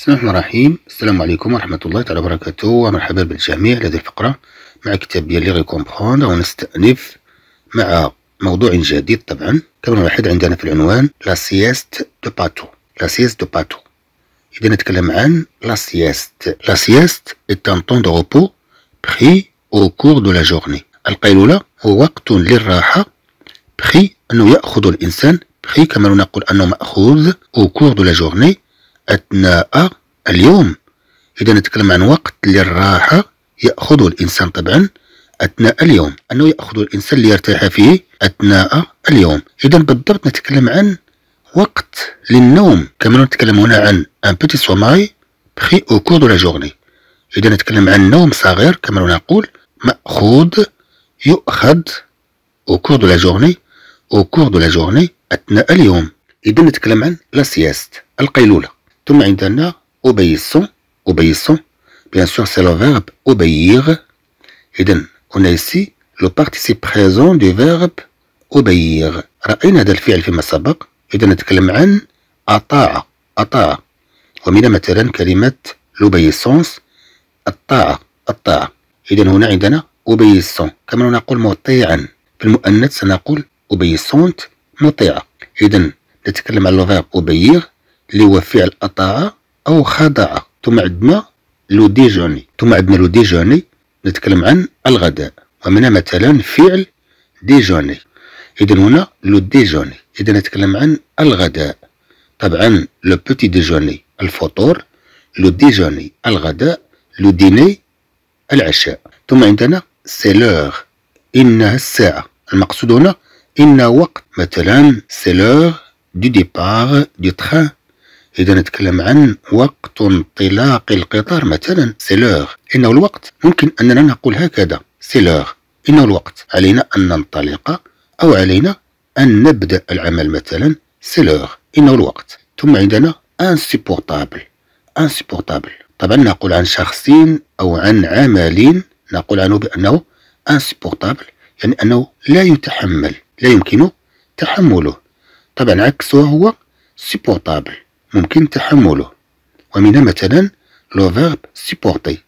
بسم الله الرحمن الرحيم السلام عليكم ورحمة الله تعالى وبركاته ومرحبا بالجميع لهذه الفقرة مع كتاب ديال لي كومبخوند ونستأنف مع موضوع جديد طبعا كما نلاحظ عندنا في العنوان لا سيست دو باتو لا سيست دو باتو إذا نتكلم عن لا سيست لا سيست إتان طون دو روبو بخي أو كور دو لا جورني القيلولة هو وقت للراحة بخي أنه يأخذ الإنسان بخي كما نقول أنه مأخوذ أو كور دو لا جورني أثناء اليوم إذا نتكلم عن وقت للراحة يأخذه الإنسان طبعا أثناء اليوم أنه يأخذ الإنسان ليرتاح فيه أثناء اليوم إذا بالضبط نتكلم عن وقت للنوم كما نتكلم هنا عن ان بيتي سوماي بخي او كور دو لا جورني اذا نتكلم عن نوم صغير كما نقول ماخوذ يؤخذ او كور دو لا جورني او كور دو لا جورني اثناء اليوم اذا نتكلم عن لا سياست القيلوله ثم عندنا obéissons, obéissons. Bien sûr, c'est le verbe obéir. إذن on a ici le participe présent du verbe obéir. رأينا هذا الفعل فيما سبق. إذا نتكلم عن أطاع أطاع ومن مثلا كلمة لوبيسونس الطاعة الطاعة إذا هنا عندنا أوبيسون كما نقول مطيعا في المؤنث سنقول أوبيسونت مطيعة إذا نتكلم عن لو فيرب أوبيغ اللي هو فعل أطاع او خاضعه ثم عندنا لو ديجوني ثم عندنا لو ديجوني نتكلم عن الغداء ومنها مثلا فعل ديجوني اذا هنا لو ديجوني اذا نتكلم عن الغداء طبعا لو بوتي ديجوني الفطور لو ديجوني الغداء لو ديني العشاء ثم عندنا سي لوغ انها الساعه المقصود هنا ان وقت مثلا سي لوغ دو ديبار دو تران إذا نتكلم عن وقت انطلاق القطار مثلا سيلوغ إنه الوقت ممكن أننا نقول هكذا سيلوغ إنه الوقت علينا أن ننطلق أو علينا أن نبدأ العمل مثلا سيلوغ إنه الوقت ثم عندنا انسيبورتابل انسيبورتابل طبعا نقول عن شخص أو عن عمل نقول عنه بأنه انسيبورتابل يعني أنه لا يتحمل لا يمكن تحمله طبعا عكسه هو سيبورتابل ممكن تحمله ومن مثلا لو فيرب سيبورتي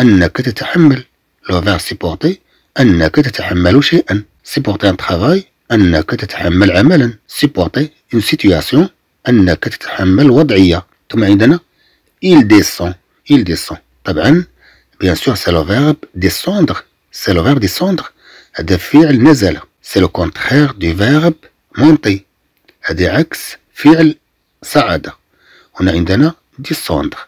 أنك تتحمل لو فيرب سيبورتي أنك تتحمل شيئا سيبورتي أن ترافاي أنك تتحمل عملا سيبورتي اون سيتياسيون أنك تتحمل وضعية ثم عندنا il descend il descend طبعا بيان سور سي لو فيرب ديسوندر سي لو فيرب ديسوندر هذا فعل نزل سي لو كونتخير دو فيرب مونتي هذا عكس فعل On a عندنا descendre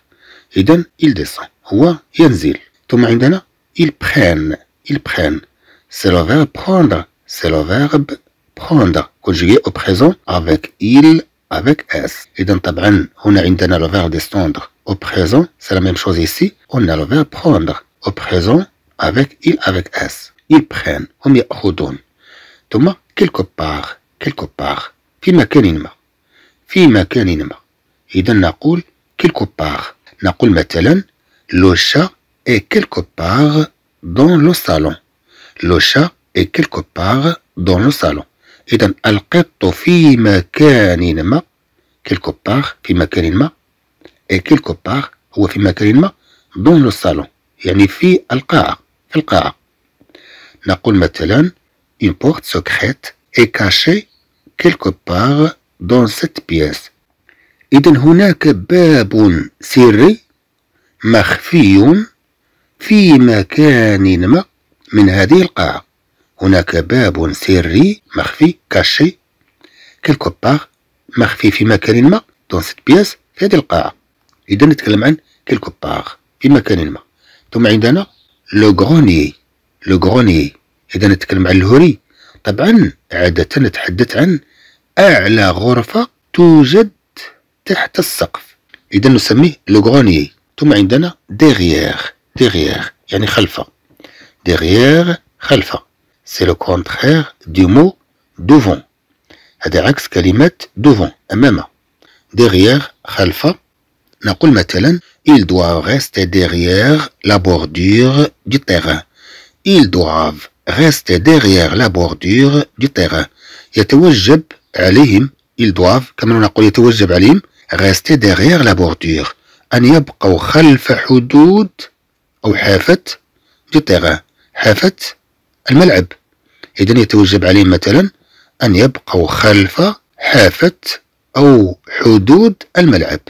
إذا il descend هو ينزل a عندنا il prennent il prennent c'est le verbe prendre c'est le verbe prendre conjugué au présent avec il avec s Et إذا طبعا a عندنا le verbe descendre au présent c'est la même chose ici on a le verbe prendre au présent avec il avec s ils prennent هم يأخذون Thomas quelque part quelque part qui' ma في مكان ما إذا نقول كيلكو باغ نقول مثلا لو شا اي كيلكو باغ دون لو صالون لو شا اي كيلكو باغ دون لو صالون إذا القط في مكان ما كيلكو باغ في مكان ما اي كيلكو باغ هو في مكان ما دون لو صالون يعني في القاعة في القاعة نقول مثلا une porte secrète est cachée quelque part دون سيت بياس إذا هناك باب سري مخفي في مكان ما من هذه القاعة هناك باب سري مخفي كاشي كيلكو باغ مخفي في مكان ما دون سيت بياس في هذه القاعة إذا نتكلم عن كيلكو باغ في مكان ما ثم عندنا لو غروني لو غروني إذا نتكلم عن الهوري طبعا عادة نتحدث عن أعلى غرفة توجد تحت السقف إذا نسميه لوغرونيي ثم عندنا ديغيير ديغيير يعني خلفه ديغيير خلفه سي لو كونتخير دو مو دوفون هذا عكس كلمة دوفون أمامه ديغيير خلفه نقول مثلا ils doivent rester derrière la bordure du terrain ils doivent rester derrière la bordure du terrain يتوجب عليهم ils doivent كما نقول يتوجب عليهم rester derrière la bordure أن يبقوا خلف حدود أو حافة دي تيغان حافة الملعب إذا يتوجب عليهم مثلا أن يبقوا خلف حافة أو حدود الملعب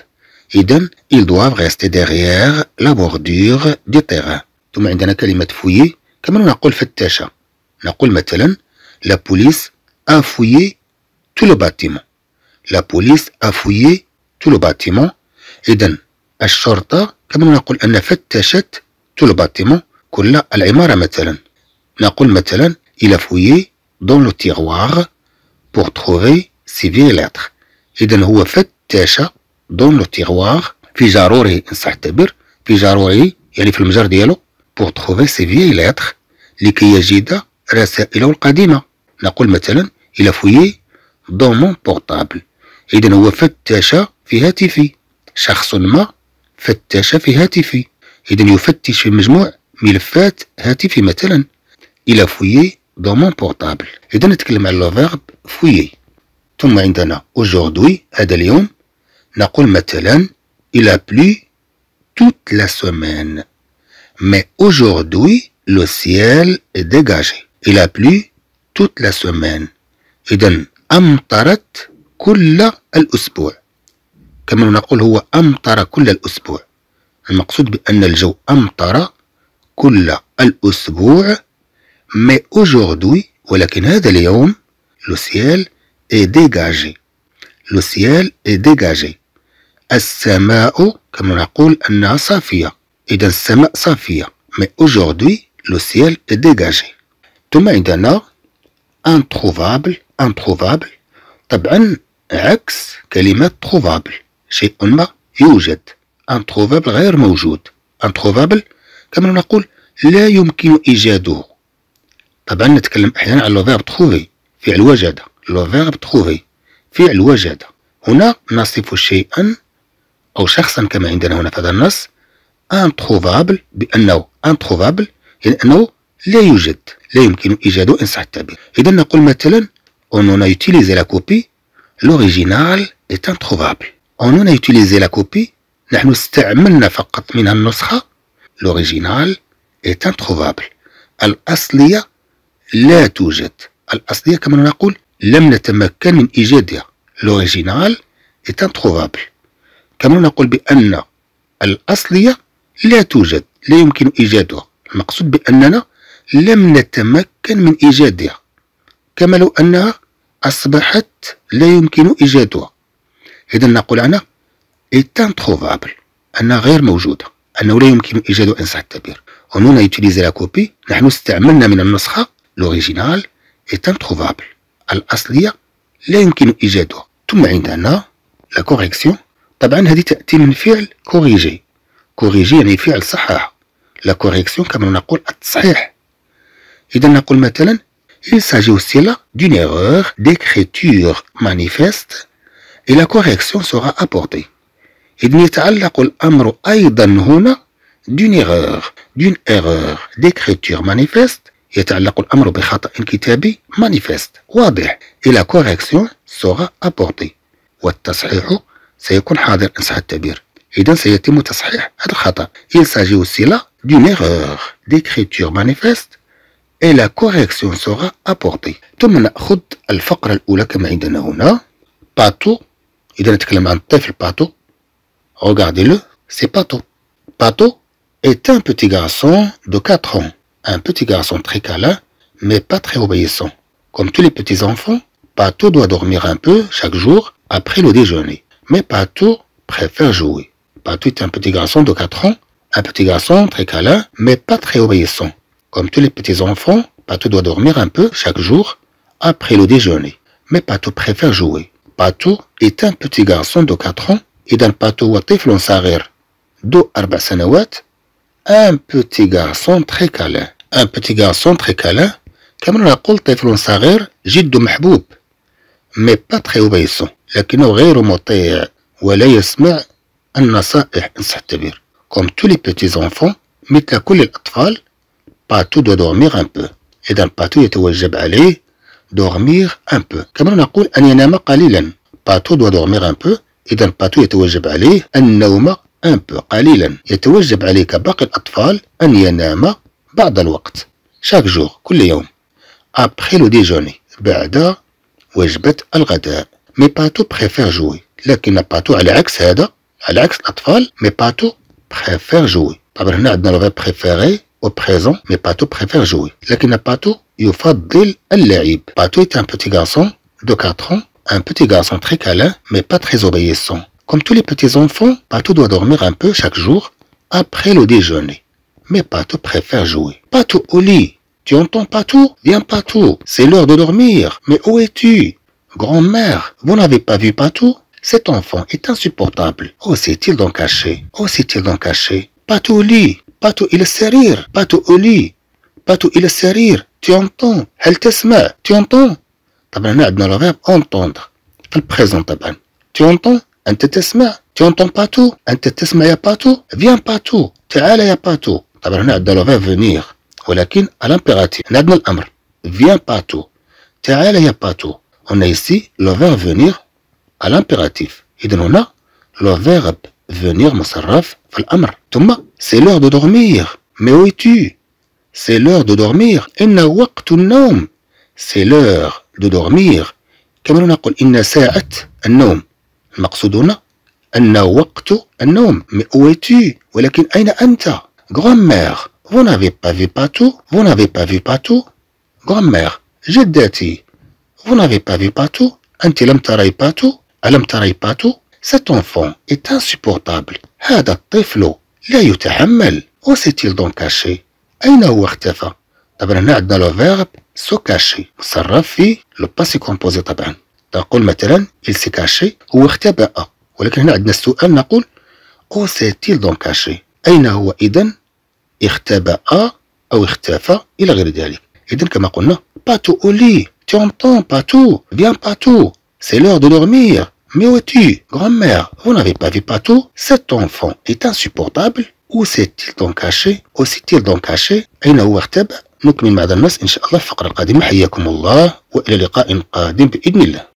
إذا ils doivent rester derrière la bordure du terrain ثم عندنا كلمة فويي كما نقول فتاشة نقول مثلا لا بوليس a fouillé tout le bâtiment لا بوليس افويي تو لو باتيمون اذا الشرطه كما نقول ان فتشت تو لو باتيمون كل العماره مثلا نقول مثلا الى فويي دون لو تيغوار بوغ تروفي سي في لاتر اذا هو فتش دون لو تيغوار في جاروره ان صح التعبير في جاروره يعني في المجر ديالو بوغ تروفي سي في لاتر لكي يجد رسائله القديمه نقول مثلا الى فويي دون مون بورطابل إذا هو فتش في هاتفي شخص ما فتش في هاتفي إذا يفتش في مجموع ملفات هاتفي مثلا إلى فويي دون مون بورطابل إذا نتكلم على لو فيرب فويي ثم عندنا أوجوردوي هذا اليوم نقول مثلا الى بلي توت لا سومان مي اوجوردوي لو سيال ciel الى بلي توت لا سومان اذا إذن أمطرت كل الأسبوع كما نقول هو أمطر كل الأسبوع المقصود بأن الجو أمطر كل الأسبوع mais aujourd'hui ولكن هذا اليوم لو سيال إي ديغاجي لو سيال إي ديغاجي السماء كما نقول أنها صافية إذا السماء صافية mais aujourd'hui لو سيال إي ديغاجي ثم عندنا introuvable improbable طبعا عكس كلمة probable شيء ما يوجد untrouvable غير موجود untrouvable كما نقول لا يمكن إيجاده طبعا نتكلم أحيانا على لو تخوفي فعل وجد لو تخوفي فعل وجد هنا نصف شيئا أو شخصا كما عندنا هنا في هذا النص untrouvable بأنه untrouvable يعني أنه لا يوجد لا يمكن إيجاده إن صح التعبير إذا نقول مثلا on en a utilisé la copie, l'original est introuvable. On en a utilisé la copie, نحن استعملنا فقط منها النسخة l'original est introuvable. الأصلية لا توجد. الأصلية كما نقول لم نتمكن من إيجادها. l'original est introuvable. كما نقول بأن الأصلية لا توجد لا يمكن إيجادها المقصود بأننا لم نتمكن من إيجادها كما لو أنها أصبحت لا يمكن إيجادها إذا نقول عنها est تخوفابل أنها غير موجودة أنه لا يمكن إيجاد أنسة التعبير ونونا يتوليزي لا كوبي نحن استعملنا من النسخة لوريجينال est تخوفابل الأصلية لا يمكن إيجادها ثم عندنا لا كوريكسيون طبعا هذه تأتي من فعل كوريجي كوريجي يعني فعل صحح لا كوريكسيون كما نقول التصحيح إذا نقول مثلا Il s'agit aussi là d'une erreur d'écriture manifeste et la correction sera apportée. Il يتعلق الأمر أيضا هنا d'une erreur d'une erreur d'écriture manifeste يتعلق الأمر بخطأ كتابي manifeste واضح et la correction sera apportée والتصحيح سيكون حاضر إن صح التعبير إذا سيتم تصحيح الخطأ il s'agit aussi là d'une erreur d'écriture manifeste et la correction sera apportée ثم la regardez-le c'est Pato Pato est un petit garçon de 4 ans un petit garçon très câlin mais pas très obéissant comme tous les petits enfants Pato doit dormir un peu chaque jour après le déjeuner mais Pato préfère jouer Pato est un petit garçon de 4 ans un petit garçon très câlin mais pas très obéissant comme tous les petits enfants, Patou doit dormir un peu chaque jour après le déjeuner. Mais Patou préfère jouer. Patou est un petit garçon de 4 ans et d'un Patou Watiflon Sarir. Do un petit garçon très câlin. Un petit garçon très câlin, comme on l'appelle Tiflon Sarir, de Mahboub. Mais pas très obéissant. لكنه غير مطيع ولا يسمع النصائح Comme tous les petits enfants, مثل كل باتو دو دورمير ان بو إذا باتو يتوجب عليه دورميغ ان بو كما نقول أن ينام قليلا باتو دو دورميغ ان بو إذا باتو يتوجب عليه النوم ان بو قليلا يتوجب عليك باقي الأطفال أن ينام بعض الوقت شاك جور كل يوم أبخي لو ديجوني بعد وجبة الغداء مي باتو بخيفير جوي لكن باتو على عكس هذا على عكس الأطفال مي باتو بخيفير جوي طبعا هنا عندنا الفيرب بريفيري au présent, mais Pato préfère jouer. Lakina Pato, al-Laib. Pato est un petit garçon de 4 ans, un petit garçon très câlin, mais pas très obéissant. Comme tous les petits enfants, Pato doit dormir un peu chaque jour après le déjeuner. Mais Pato préfère jouer. Pato au lit. Tu entends Pato Viens Pato, c'est l'heure de dormir. Mais où es-tu Grand-mère, vous n'avez pas vu Pato Cet enfant est insupportable. Oh, s'est-il donc caché Oh, s'est-il donc caché Pato au lit باتو إلى السرير باتو أولي باتو إلى السرير تيونطون هل تسمع تيونطون طبعا هنا عندنا لو فيرب أونطوندر في البريزون طبعا تيونطون أنت تسمع تيونطون باتو أنت تسمع يا باتو فيان باتو تعال يا باتو طبعا هنا عندنا لو فيرب فينيغ ولكن الامبيراتيف هنا عندنا الأمر فيان باتو تعال يا باتو هنا ici لو فيرب فينيغ الامبيراتيف إذا هنا لو فيرب فينيغ مصرف في الأمر ثم C'est l'heure de dormir. Mais où es-tu C'est l'heure de dormir. Inna waqtun n'om. C'est l'heure de dormir. Comme on dit inna sa'at an-nawm. Maqsuduna anna waqtu an Mais où es-tu où aina anta Grand-mère, vous n'avez pas vu partout Vous n'avez pas vu partout Grand-mère, jaddati, vous n'avez pas vu partout Anti lam taray partout Alam taray partout Cet enfant est insupportable. Hada tiflo لا يتحمل او سيتيل دون كاشي اين هو اختفى طبعا هنا عندنا لو فيرب سو كاشي مصرف في لو باسي كومبوزي طبعا تقول مثلا il سي كاشي هو اختبأ ولكن هنا عندنا السؤال نقول او سيتيل دون كاشي اين هو اذا اختبأ او اختفى الى غير ذلك اذا كما قلنا باتو اولي تي اونطون باتو بيان باتو سي لور دو دورمير Mais où es-tu, grand-mère Vous n'avez pas vu partout Cet enfant est insupportable. Où s'est-il donc caché Où s'est-il donc caché Aïna ou Arteb Nous connaissons la Nas, Inch'Allah, Fakr al-Qadim, Hayakum Allah, ou Elle est le cas, Inch'Allah, Bidnil.